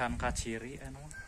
can kaciri anu